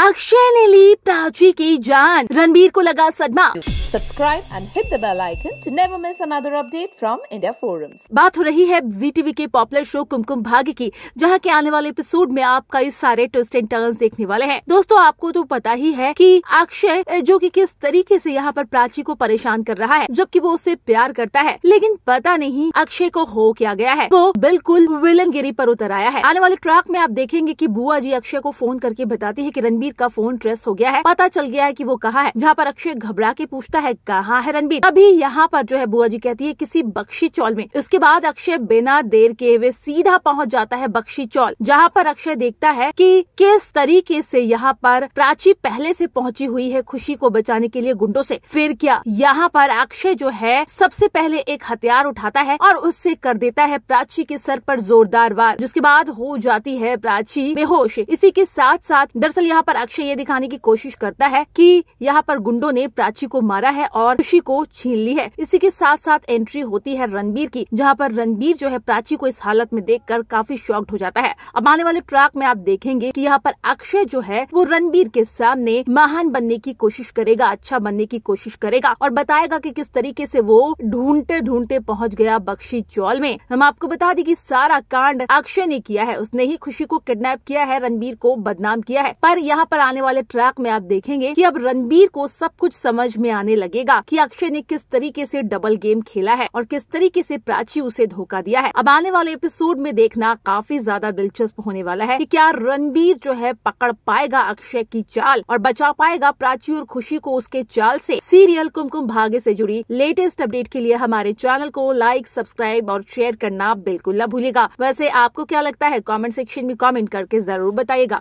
अक्षय ने ली प्राची की जान रणबीर को लगा सदमा subscribe and hit the bell icon to never miss another update from India forums बात हो रही है जी टीवी के पॉपुलर शो कुमकुम भाग्य की जहां के आने वाले एपिसोड में आप कई सारे ट्विस्ट एंड टर्न्स देखने वाले हैं दोस्तों आपको तो पता ही है कि अक्षय जो कि किस तरीके से यहाँ पर प्राची को परेशान कर रहा है जबकि वो उससे प्यार करता है लेकिन पता नहीं अक्षय को हो क्या गया है वो बिल्कुल विलन गिरी पर उतर आया है आने वाले ट्रैक में आप देखेंगे की बुआ जी अक्षय को फोन करके बताती है की रणबीर रणबीर का फोन ट्रेस हो गया है पता चल गया है की वो कहा है जहाँ पर अक्षय घबरा के पूछता है कहाँ है रणबीर अभी यहाँ पर जो है बुआ जी कहती है किसी बख्शी चौल में उसके बाद अक्षय बिना देर के वे सीधा पहुँच जाता है बख्शी चौल जहाँ पर अक्षय देखता है की किस तरीके से यहाँ पर प्राची पहले से पहुंची हुई है खुशी को बचाने के लिए गुंडों से फिर क्या यहाँ पर अक्षय जो है सबसे पहले एक हथियार उठाता है और उससे कर देता है प्राची के सर पर जोरदार वार जिसके बाद हो जाती है प्राची बेहोश इसी के साथ साथ दरअसल यहाँ पर अक्षय ये दिखाने की कोशिश करता है कि यहाँ पर गुंडों ने प्राची को मारा है और खुशी को छीन ली है इसी के साथ साथ एंट्री होती है रणबीर की जहाँ पर रणबीर जो है प्राची को इस हालत में देख कर काफी शॉक्ड हो जाता है अब आने वाले ट्रैक में आप देखेंगे की यहाँ पर अक्षय जो है वो रणबीर के सामने महान बनने की कोशिश करेगा अच्छा बनने की कोशिश करेगा और बताएगा की किस तरीके ऐसी वो ढूंढते ढूंढते पहुँच गया बख्शी चौल में हम आपको बता दें कि सारा कांड अक्षय ने किया है उसने ही खुशी को किडनैप किया है रणबीर को बदनाम किया है पर यहाँ यहाँ पर आने वाले ट्रैक में आप देखेंगे कि अब रणबीर को सब कुछ समझ में आने लगेगा कि अक्षय ने किस तरीके से डबल गेम खेला है और किस तरीके से प्राची उसे धोखा दिया है अब आने वाले एपिसोड में देखना काफी ज्यादा दिलचस्प होने वाला है कि क्या रणबीर जो है पकड़ पाएगा अक्षय की चाल और बचा पाएगा प्राची और खुशी को उसके चाल से सीरियल कुमकुम भाग्य ऐसी जुड़ी लेटेस्ट अपडेट के लिए हमारे चैनल को लाइक सब्सक्राइब और शेयर करना बिल्कुल न भूलेगा वैसे आपको क्या लगता है कमेंट सेक्शन में कमेंट करके जरूर बताइएगा